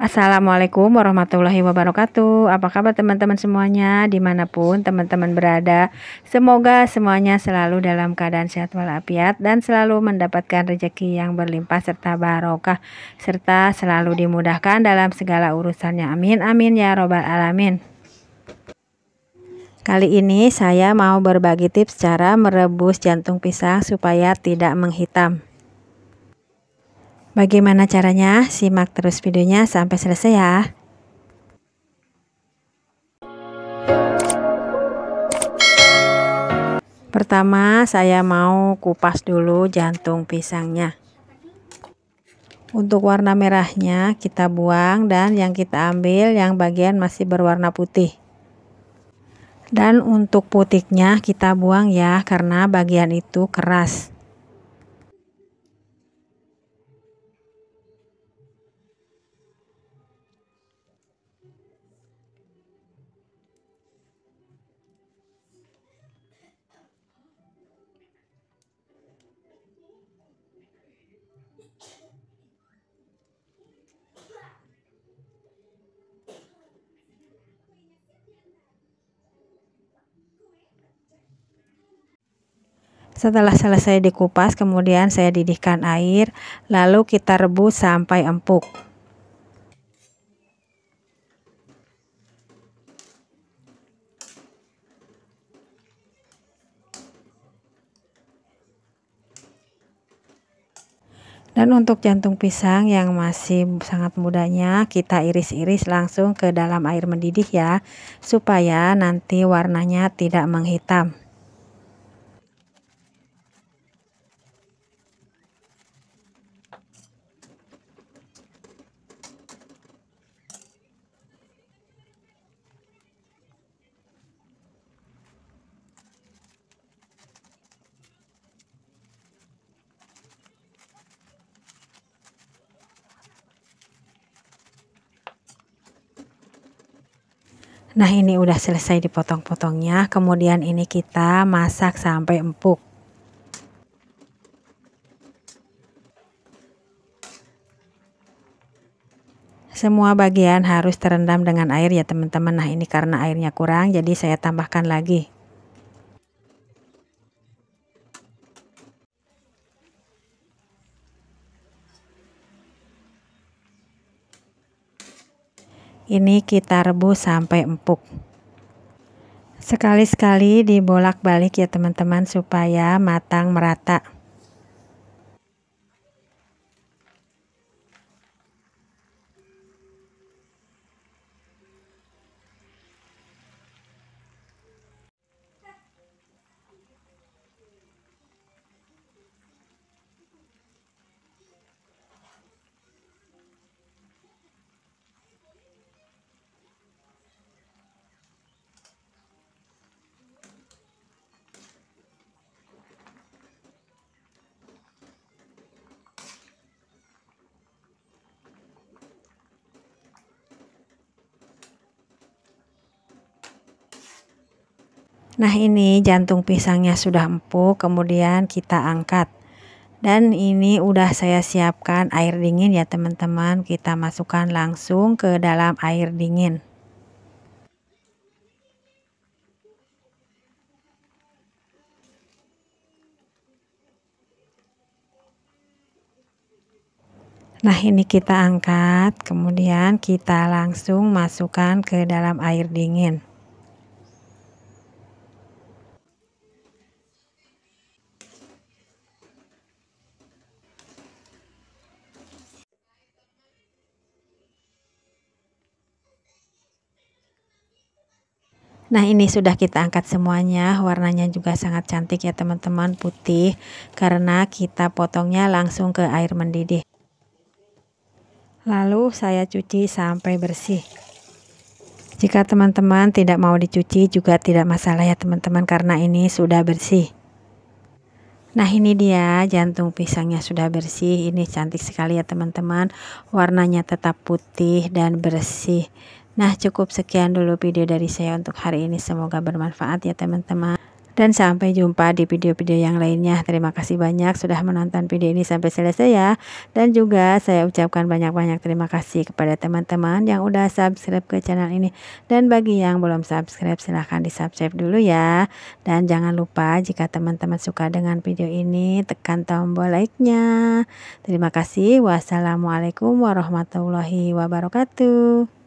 Assalamualaikum warahmatullahi wabarakatuh Apa kabar teman-teman semuanya Dimanapun teman-teman berada Semoga semuanya selalu dalam keadaan sehat walafiat Dan selalu mendapatkan rejeki yang berlimpah serta barokah Serta selalu dimudahkan dalam segala urusannya Amin amin ya robbal alamin Kali ini saya mau berbagi tips cara merebus jantung pisang supaya tidak menghitam Bagaimana caranya? Simak terus videonya sampai selesai ya. Pertama, saya mau kupas dulu jantung pisangnya. Untuk warna merahnya kita buang dan yang kita ambil yang bagian masih berwarna putih. Dan untuk putiknya kita buang ya karena bagian itu keras. Setelah selesai dikupas, kemudian saya didihkan air, lalu kita rebus sampai empuk. Dan untuk jantung pisang yang masih sangat mudanya, kita iris-iris langsung ke dalam air mendidih ya, supaya nanti warnanya tidak menghitam. Nah ini udah selesai dipotong-potongnya kemudian ini kita masak sampai empuk. Semua bagian harus terendam dengan air ya teman-teman. Nah ini karena airnya kurang jadi saya tambahkan lagi. Ini kita rebus sampai empuk. Sekali-sekali dibolak-balik ya teman-teman supaya matang merata. Nah ini jantung pisangnya sudah empuk kemudian kita angkat. Dan ini udah saya siapkan air dingin ya teman-teman. Kita masukkan langsung ke dalam air dingin. Nah ini kita angkat kemudian kita langsung masukkan ke dalam air dingin. Nah ini sudah kita angkat semuanya Warnanya juga sangat cantik ya teman-teman putih Karena kita potongnya langsung ke air mendidih Lalu saya cuci sampai bersih Jika teman-teman tidak mau dicuci juga tidak masalah ya teman-teman Karena ini sudah bersih Nah ini dia jantung pisangnya sudah bersih Ini cantik sekali ya teman-teman Warnanya tetap putih dan bersih Nah cukup sekian dulu video dari saya untuk hari ini semoga bermanfaat ya teman-teman. Dan sampai jumpa di video-video yang lainnya. Terima kasih banyak sudah menonton video ini sampai selesai ya. Dan juga saya ucapkan banyak-banyak terima kasih kepada teman-teman yang udah subscribe ke channel ini. Dan bagi yang belum subscribe silahkan di subscribe dulu ya. Dan jangan lupa jika teman-teman suka dengan video ini tekan tombol like-nya. Terima kasih. Wassalamualaikum warahmatullahi wabarakatuh.